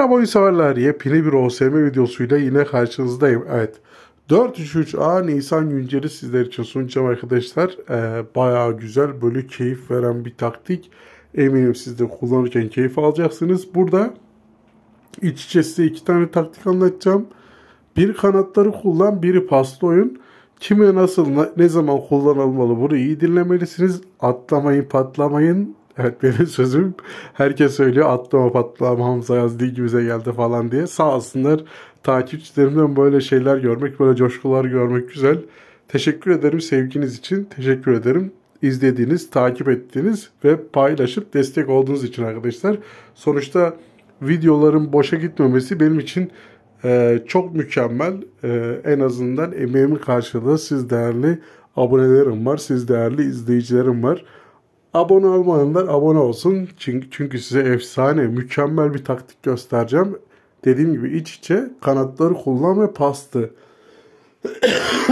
Merhaba oyun severler. Yepyeni bir OSM videosuyla yine karşınızdayım. Evet. 433 a Nisan günceli sizler için sunacağım arkadaşlar. Ee, bayağı güzel, böyle keyif veren bir taktik. Eminim siz de kullanırken keyif alacaksınız. Burada iç içe size iki tane taktik anlatacağım. Bir kanatları kullan, biri paslı oyun. Kime nasıl, ne zaman kullanılmalı bunu iyi dinlemelisiniz. Atlamayın, patlamayın Evet benim sözüm herkes söylüyor atlama patlama Hamza yaz ligimize geldi falan diye. Sağ olsunlar takipçilerimden böyle şeyler görmek, böyle coşkular görmek güzel. Teşekkür ederim sevginiz için. Teşekkür ederim izlediğiniz, takip ettiğiniz ve paylaşıp destek olduğunuz için arkadaşlar. Sonuçta videoların boşa gitmemesi benim için e, çok mükemmel. E, en azından emeğimin karşılığı siz değerli abonelerim var, siz değerli izleyicilerim var. Abone olmayanlar abone olsun. Çünkü, çünkü size efsane, mükemmel bir taktik göstereceğim. Dediğim gibi iç içe kanatları kullan ve pastı.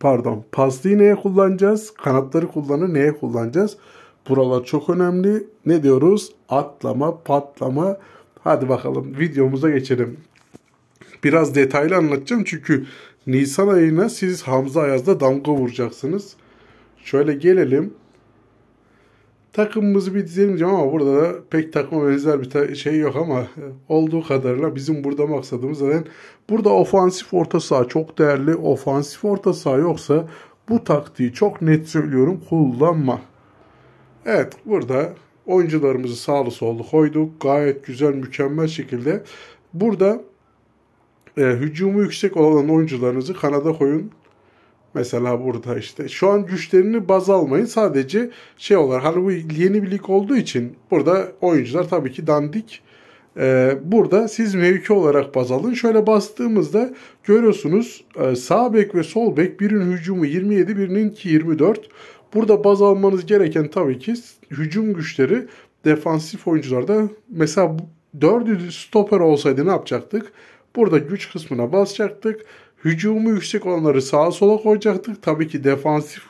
Pardon. Pastayı neye kullanacağız? Kanatları kullanı neye kullanacağız? Buralar çok önemli. Ne diyoruz? Atlama, patlama. Hadi bakalım videomuza geçelim. Biraz detaylı anlatacağım çünkü Nisan ayına siz Hamza Ayaz'da damga vuracaksınız. Şöyle gelelim. Takımımızı bir dizelim diyeceğim ama burada da pek takıma benzer bir şey yok ama e, olduğu kadarıyla bizim burada maksadımız zaten burada ofansif orta saha çok değerli. Ofansif orta saha yoksa bu taktiği çok net söylüyorum kullanma. Evet burada oyuncularımızı sağlı sollu koyduk. Gayet güzel mükemmel şekilde. Burada e, hücumu yüksek olan oyuncularınızı kanada koyun. Mesela burada işte şu an güçlerini baz almayın. Sadece şey olarak hani bu yeni bir lig olduğu için burada oyuncular tabii ki dandik. Ee, burada siz mevki olarak baz alın. Şöyle bastığımızda görüyorsunuz e, sağ bek ve sol bek birinin hücumu 27 birinin 24. Burada baz almanız gereken tabii ki hücum güçleri defansif oyuncularda mesela dördü stoper olsaydı ne yapacaktık? Burada güç kısmına basacaktık. Hücumu yüksek olanları sağa sola koyacaktık. Tabii ki defansif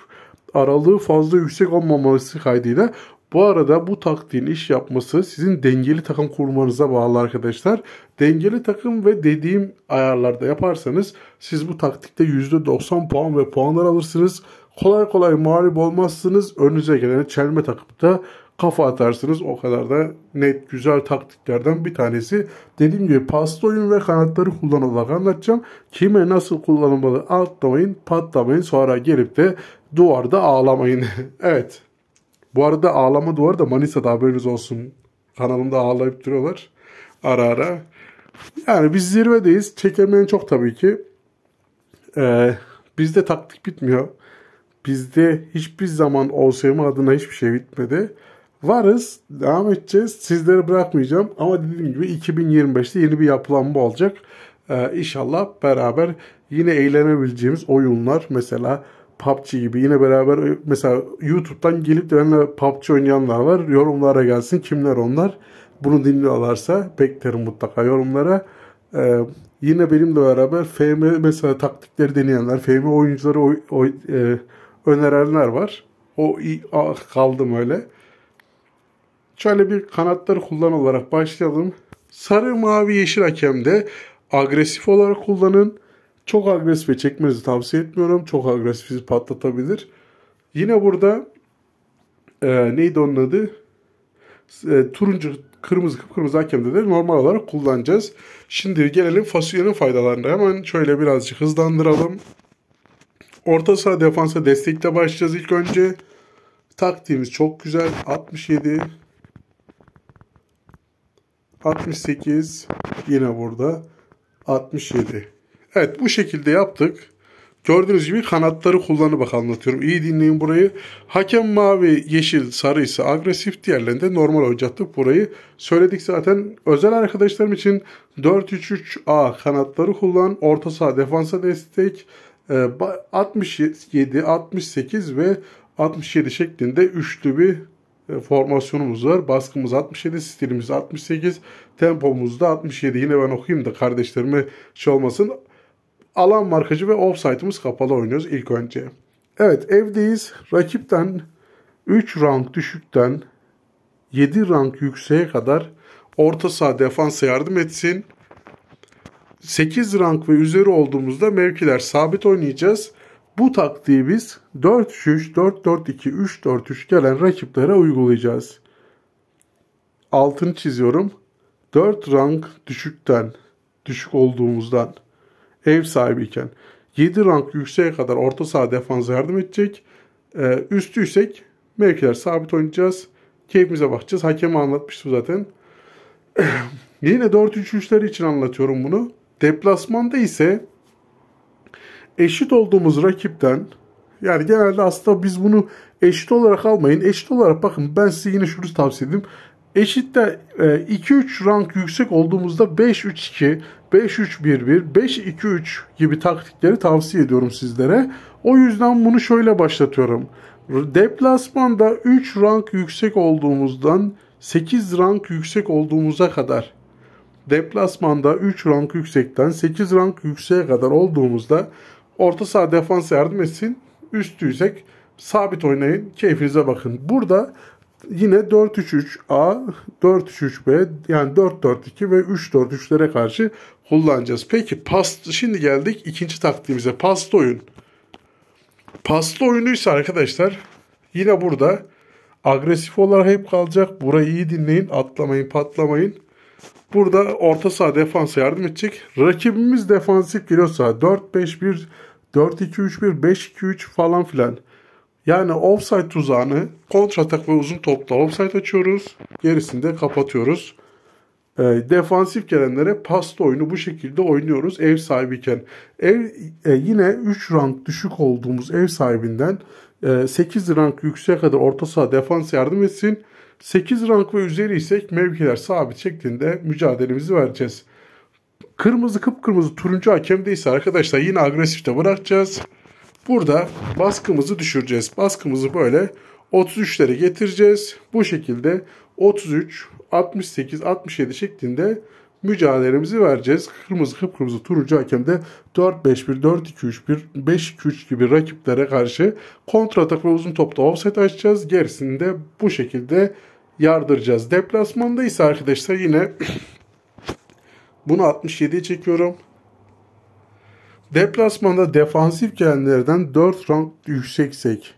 aralığı fazla yüksek olmaması kaydıyla. Bu arada bu taktiğin iş yapması sizin dengeli takım kurmanıza bağlı arkadaşlar. Dengeli takım ve dediğim ayarlarda yaparsanız siz bu taktikte %90 puan ve puanlar alırsınız. Kolay kolay mağlup olmazsınız. Önünüze gelen çelme takıp da kafa atarsınız. O kadar da net güzel taktiklerden bir tanesi. Dediğim gibi pasta oyun ve kanatları kullanılarak anlatacağım. Kime nasıl kullanılmalı atlamayın, patlamayın. Sonra gelip de duvarda ağlamayın. evet. Bu arada ağlama duvarı da Manisa'da haberiniz olsun. Kanalımda ağlayıp duruyorlar. Ara ara. Yani biz zirvedeyiz. Çekemeyen çok tabii ki. Ee, bizde taktik bitmiyor. Bizde hiçbir zaman OSM adına hiçbir şey bitmedi. Varız, devam edeceğiz. Sizleri bırakmayacağım ama dediğim gibi 2025'te yeni bir yapılanma olacak. Ee, inşallah beraber yine eğlenebileceğimiz oyunlar mesela PUBG gibi yine beraber mesela YouTube'dan gelip de benimle PUBG oynayanlar var. Yorumlara gelsin kimler onlar. Bunu dinliyorlarsa beklerim mutlaka yorumlara. Ee, yine benimle beraber FM mesela taktikleri deneyenler, FM oyuncuları oy, oy, e, önerenler var. O kaldım öyle. Şöyle bir kanatları kullanarak başlayalım. Sarı, mavi, yeşil hakemde agresif olarak kullanın. Çok agresif agresife çekmenizi tavsiye etmiyorum. Çok agresif agresifizi patlatabilir. Yine burada e, neydi onun adı? E, turuncu, kırmızı, kırmızı hakemde de normal olarak kullanacağız. Şimdi gelelim fasulyenin faydalarına. Hemen şöyle birazcık hızlandıralım. Orta saha defansa destekle başlayacağız ilk önce. Taktiğimiz çok güzel. 67 68 yine burada 67. Evet bu şekilde yaptık. Gördüğünüz gibi kanatları kullanı bak anlatıyorum. İyi dinleyin burayı. Hakem mavi, yeşil, sarı ise agresif. Diğerlerinde normal oynayacaktık burayı. Söyledik zaten. Özel arkadaşlarım için 4-3-3-A kanatları kullan. Orta saha defansa destek. 67, e, 68 ve 67 şeklinde üçlü bir e, formasyonumuz var. Baskımız 67, stilimiz 68, tempomuz da 67. Yine ben okuyayım da kardeşlerime şey olmasın. Alan markacı ve offside'ımız kapalı oynuyoruz ilk önce. Evet evdeyiz. Rakipten 3 rank düşükten 7 rank yükseğe kadar orta saha defansa yardım etsin. 8 rank ve üzeri olduğumuzda mevkiler sabit oynayacağız. Bu taktiği biz 4-3, 4-4-2, 3-4-3 gelen rakiplere uygulayacağız. Altını çiziyorum. 4 rank düşükten, düşük olduğumuzdan ev sahibiyken 7 rank yükseğe kadar orta saha defansa yardım edecek. Ee, üstüysek mevkiler sabit oynayacağız. Keyfimize bakacağız. Hakemi anlatmıştım zaten. Yine 4-3-3'ler için anlatıyorum bunu. Deplasmanda ise eşit olduğumuz rakipten yani genelde aslında biz bunu eşit olarak almayın. Eşit olarak bakın ben size yine şunu tavsiye edeyim. Eşitte 2-3 e, rank yüksek olduğumuzda 5-3-2, 5-3-1-1, 5-2-3 gibi taktikleri tavsiye ediyorum sizlere. O yüzden bunu şöyle başlatıyorum. Deplasmanda 3 rank yüksek olduğumuzdan 8 rank yüksek olduğumuza kadar deplasmanda 3 rank yüksekten 8 rank yükseğe kadar olduğumuzda Orta saha defans yardım etsin. Üstüysek sabit oynayın. Keyfinize bakın. Burada yine 4-3-3A, 4-3-3B yani 4-4-2 ve 3-4-3'lere karşı kullanacağız. Peki pas şimdi geldik ikinci taktiğimize. Paslı oyun. Paslı oyunuysa arkadaşlar yine burada agresif olarak hep kalacak. Burayı iyi dinleyin. Atlamayın, patlamayın. Burada orta saha defansa yardım edecek. Rakibimiz defansif geliyorsa 4-5-1 4-2-3-1, 5-2-3 falan filan. Yani offside tuzağını kontratak ve uzun topla offside açıyoruz. Gerisini de kapatıyoruz. E, defansif gelenlere pasta oyunu bu şekilde oynuyoruz ev sahibiyken. Ev, e, yine 3 rank düşük olduğumuz ev sahibinden e, 8 rank yükseğe kadar orta saha defans yardım etsin. 8 rank ve üzeri isek mevkiler sabit şeklinde mücadelemizi vereceğiz. Kırmızı kıpkırmızı turuncu hakemdeyse arkadaşlar yine agresifte bırakacağız. Burada baskımızı düşüreceğiz. Baskımızı böyle 33'lere getireceğiz. Bu şekilde 33, 68, 67 şeklinde mücadelemizi vereceğiz. Kırmızı kıpkırmızı turuncu hakemde 4-5-1, 4-2-3-1, 5-2-3 gibi rakiplere karşı kontratak ve uzun topta offside açacağız. Gerisini de bu şekilde yardıracağız. Deplasmanda ise arkadaşlar yine Bunu 67'ye çekiyorum. Deplasmanda defansif gelenlerden 4 rank yükseksek.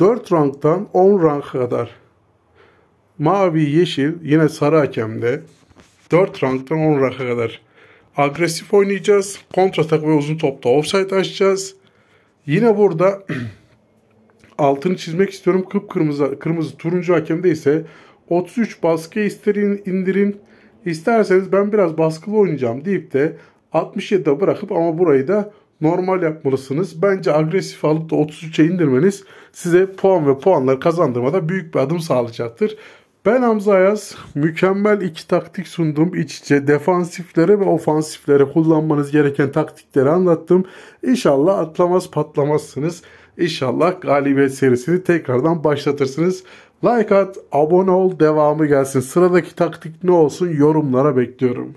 4 ranktan 10 rank kadar. Mavi, yeşil yine sarı hakemde. 4 ranktan 10 ranka kadar. Agresif oynayacağız. Kontratak ve uzun topta offside açacağız. Yine burada altını çizmek istiyorum. Kıpkırmızı kırmızı turuncu hakemde ise 33 baskı isterin indirin. İsterseniz ben biraz baskılı oynayacağım deyip de 67'de bırakıp ama burayı da normal yapmalısınız. Bence agresif alıp da 33'e indirmeniz size puan ve puanlar kazandırmada büyük bir adım sağlayacaktır. Ben Hamza Ayaz mükemmel iki taktik sundum. İç içe defansiflere ve ofansiflere kullanmanız gereken taktikleri anlattım. İnşallah atlamaz patlamazsınız. İnşallah galibiyet serisini tekrardan başlatırsınız. Like at, abone ol, devamı gelsin. Sıradaki taktik ne olsun yorumlara bekliyorum.